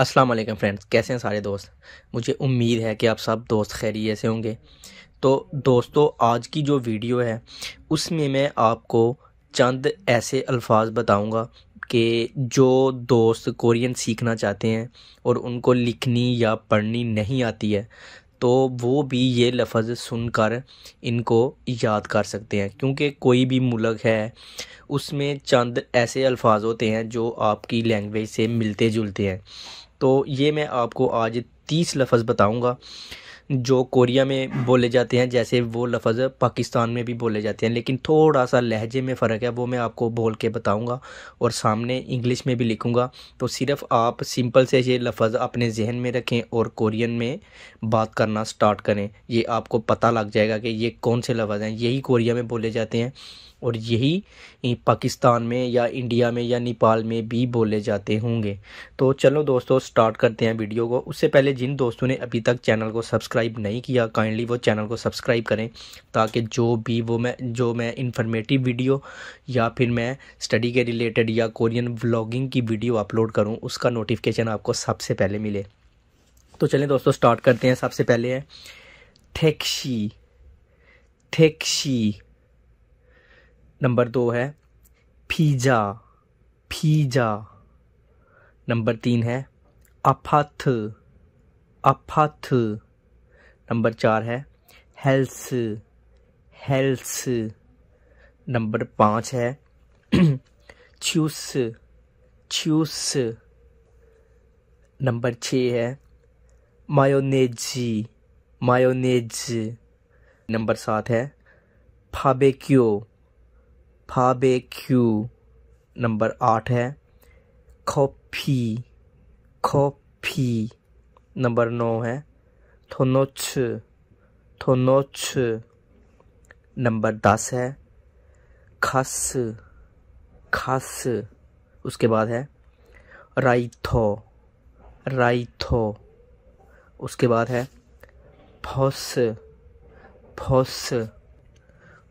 अस्सलाम वालेकुम फ्रेंड्स कैसे हैं सारे दोस्त मुझे उम्मीद है कि आप सब दोस्त खैरियत से होंगे तो दोस्तों आज की जो वीडियो है उसमें मैं आपको चंद ऐसे अल्फाज बताऊंगा कि जो दोस्त कोरियन सीखना चाहते हैं और उनको लिखनी या पढ़नी नहीं आती है तो वो भी ये लफज सुनकर इनको याद कर सकते हैं क्योंकि कोई भी मुलक है उसमें चंद ऐसे अल्फाज होते हैं जो आपकी लैंग्वेज से मिलते जुलते हैं तो ये मैं आपको आज तीस लफ्ज़ बताऊँगा जो कोरिया में बोले जाते हैं जैसे वो लफ्ज़ पाकिस्तान में भी बोले जाते हैं लेकिन थोड़ा सा लहजे में फ़र्क है वो मैं आपको बोल के बताऊंगा और सामने इंग्लिश में भी लिखूंगा तो सिर्फ आप सिंपल से ये लफ्ज़ अपने जहन में रखें और कोरियन में बात करना स्टार्ट करें ये आपको पता लग जाएगा कि ये कौन से लफ्ज़ हैं यही कोरिया में बोले जाते हैं और यही पाकिस्तान में या इंडिया में या नेपाल में भी बोले जाते होंगे तो चलो दोस्तों स्टार्ट करते हैं वीडियो को उससे पहले जिन दोस्तों ने अभी तक चैनल को सब्सक्राइब नहीं किया काइंडली वो चैनल को सब्सक्राइब करें ताकि जो भी वो मैं जो मैं इन्फॉर्मेटिव वीडियो या फिर मैं स्टडी के रिलेटेड या कोरियन व्लॉगिंग की वीडियो अपलोड करूँ उसका नोटिफिकेशन आपको सबसे पहले मिले तो चलें दोस्तों स्टार्ट करते हैं सबसे पहले है थेक्शी थेक्शी नंबर दो है फीजा फीजा नंबर तीन है अफथ अफथ नंबर चार है हेल्स हेल्स नंबर पाँच है छूस छूस नंबर छः है मायोनेजी मायोनेज नंबर सात है फाबेक्यो फाबे क्यू नंबर आठ है खोफी खोफी नंबर नौ है थोनोच थोनोच नंबर दस है खस खस उसके बाद है राइथो राइथो उसके बाद है फोस फोस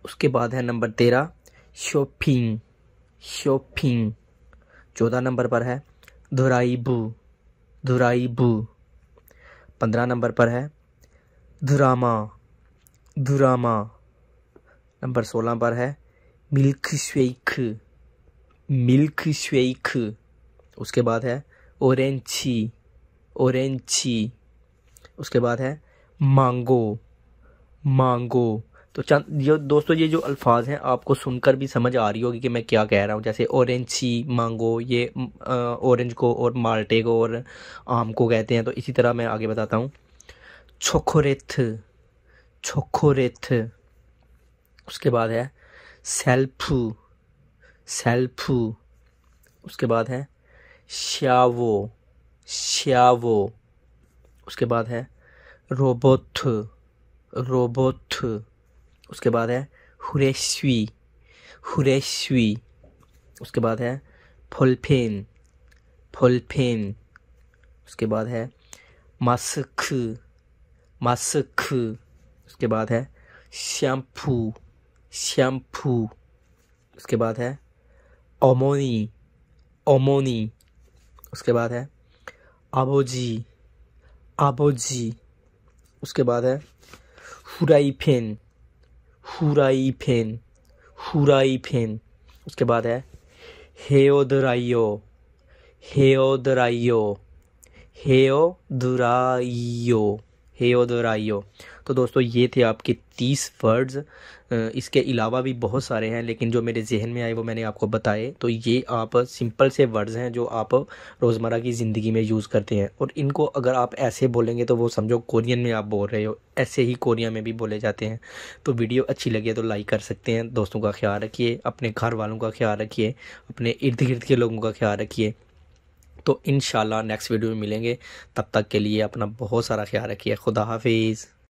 उसके बाद है नंबर तेरह शोपिंग शोपिंग चौदह नंबर पर है धुराइबू धुराइबू पंद्रह नंबर पर है धुरामा धुरामा नंबर सोलह पर है मिल्क शेख मिल्क शेख उसके बाद है ओरेंची ओरेंची उसके बाद है मांगो मांगो तो चंद जो दोस्तों ये जो अल्फाज हैं आपको सुनकर भी समझ आ रही होगी कि मैं क्या कह रहा हूँ जैसे ऑरेंज सी मांगो ये ऑरेंज को और माल्टे को और आम को कहते हैं तो इसी तरह मैं आगे बताता हूँ छोखोरेथ छोखोरेथ उसके बाद है सेल्फ सेल्फ उसके बाद है श्यावो श्यावो उसके बाद है रोबोथ रोबोथ उसके बाद है हुरेश्वी हुरेश्वी उसके बाद है फुलफेन फुलफेन उसके बाद है मस्क मस्क उसके बाद है शैम्पू शैम्पू उसके बाद है ओमोनी ओमोनी उसके बाद है आबोजी आबोजी उसके बाद है हुराई फेन हुराई फेन हुराई फेन उसके बाद है दुराइयो हेओदराइयो हेओदराइयो दुराइयो हे हेयोदराइयो तो दोस्तों ये थे आपके तीस वर्ड्स इसके अलावा भी बहुत सारे हैं लेकिन जो मेरे जहन में आए वो मैंने आपको बताए तो ये आप सिंपल से वर्ड्स हैं जो आप रोज़मर्रा की ज़िंदगी में यूज़ करते हैं और इनको अगर आप ऐसे बोलेंगे तो वो समझो कोरियन में आप बोल रहे हो ऐसे ही कोरिया में भी बोले जाते हैं तो वीडियो अच्छी लगी तो लाइक कर सकते हैं दोस्तों का ख्याल रखिए अपने घर वालों का ख्याल रखिए अपने इर्द गिर्द के लोगों का ख्याल रखिए तो इन नेक्स्ट वीडियो में मिलेंगे तब तक के लिए अपना बहुत सारा ख्याल रखिए खुदा हाफिज़